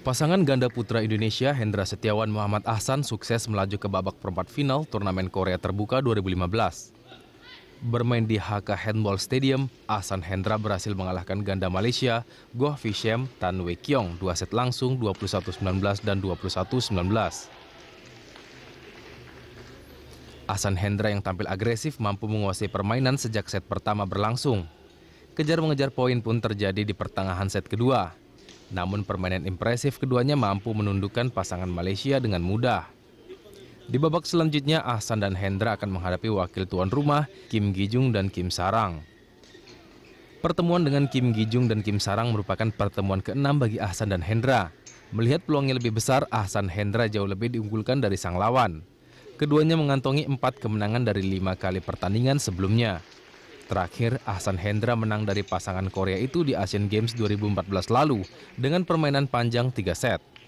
Pasangan ganda putra Indonesia Hendra Setiawan Muhammad Ahsan sukses melaju ke babak perempat final turnamen Korea Terbuka 2015. Bermain di HK Handball Stadium, Ahsan Hendra berhasil mengalahkan ganda Malaysia Goh Vishem Tan Wei Kiong dua set langsung 21-19 dan 21-19. Ahsan Hendra yang tampil agresif mampu menguasai permainan sejak set pertama berlangsung. Kejar-mengejar poin pun terjadi di pertengahan set kedua. Namun permainan impresif keduanya mampu menundukkan pasangan Malaysia dengan mudah. Di babak selanjutnya, Ahsan dan Hendra akan menghadapi wakil tuan rumah Kim Gijung dan Kim Sarang. Pertemuan dengan Kim Gijung dan Kim Sarang merupakan pertemuan keenam bagi Ahsan dan Hendra. Melihat peluangnya lebih besar, Ahsan Hendra jauh lebih diunggulkan dari sang lawan. Keduanya mengantongi empat kemenangan dari lima kali pertandingan sebelumnya. Terakhir, Ahsan Hendra menang dari pasangan Korea itu di Asian Games 2014 lalu dengan permainan panjang tiga set.